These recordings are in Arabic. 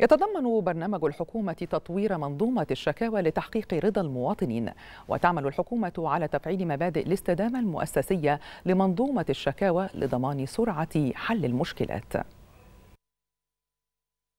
يتضمن برنامج الحكومة تطوير منظومة الشكاوى لتحقيق رضا المواطنين وتعمل الحكومة على تفعيل مبادئ الاستدامة المؤسسية لمنظومة الشكاوى لضمان سرعة حل المشكلات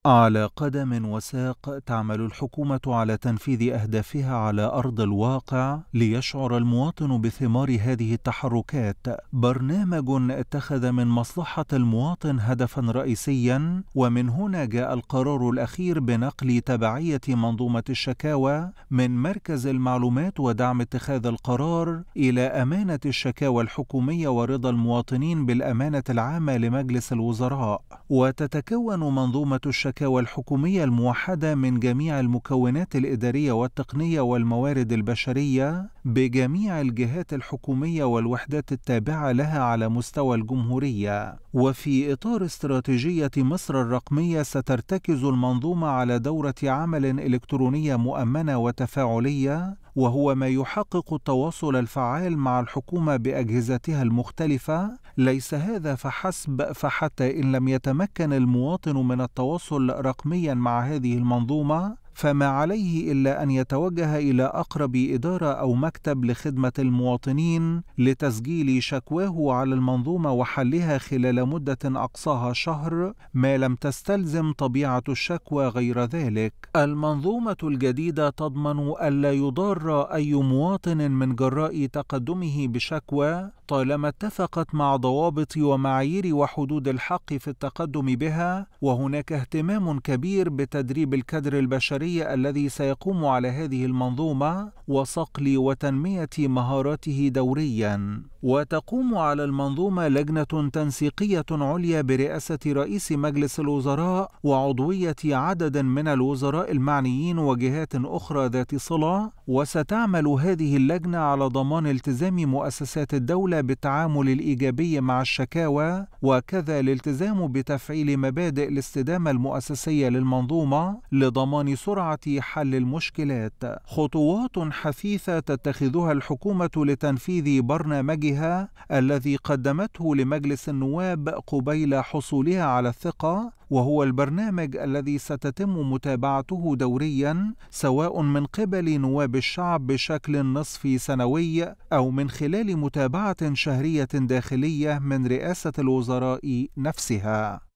على قدم وساق تعمل الحكومة على تنفيذ أهدافها على أرض الواقع ليشعر المواطن بثمار هذه التحركات. برنامج اتخذ من مصلحة المواطن هدفا رئيسيا ومن هنا جاء القرار الأخير بنقل تبعية منظومة الشكاوى من مركز المعلومات ودعم اتخاذ القرار إلى أمانة الشكاوى الحكومية ورضا المواطنين بالأمانة العامة لمجلس الوزراء. وتتكون منظومة الشكاوى المشتركة والحكومية الموحدة من جميع المكونات الإدارية والتقنية والموارد البشرية بجميع الجهات الحكومية والوحدات التابعة لها على مستوى الجمهورية. وفي إطار استراتيجية مصر الرقمية سترتكز المنظومة على دورة عمل إلكترونية مؤمنة وتفاعلية وهو ما يحقق التواصل الفعال مع الحكومة بأجهزتها المختلفة ليس هذا فحسب فحتى إن لم يتمكن المواطن من التواصل رقميا مع هذه المنظومة فما عليه إلا أن يتوجه إلى أقرب إدارة أو مكتب لخدمة المواطنين لتسجيل شكواه على المنظومة وحلها خلال مدة أقصاها شهر ما لم تستلزم طبيعة الشكوى غير ذلك. المنظومة الجديدة تضمن ألا يضار أي مواطن من جراء تقدمه بشكوى طالما اتفقت مع ضوابط ومعايير وحدود الحق في التقدم بها وهناك اهتمام كبير بتدريب الكادر البشري الإداري الذي سيقوم على هذه المنظومة وصقل وتنمية مهاراته دورياً. وتقوم على المنظومة لجنة تنسيقية عليا برئاسة رئيس مجلس الوزراء وعضوية عدد من الوزراء المعنيين وجهات أخرى ذات صلة، وستعمل هذه اللجنة على ضمان التزام مؤسسات الدولة بالتعامل الإيجابي مع الشكاوى، وكذا الالتزام بتفعيل مبادئ الاستدامة المؤسسية للمنظومة لضمان سرعة سرعه حل المشكلات خطوات حثيثه تتخذها الحكومه لتنفيذ برنامجها الذي قدمته لمجلس النواب قبيل حصولها على الثقه وهو البرنامج الذي ستتم متابعته دوريا سواء من قبل نواب الشعب بشكل نصف سنوي او من خلال متابعه شهريه داخليه من رئاسه الوزراء نفسها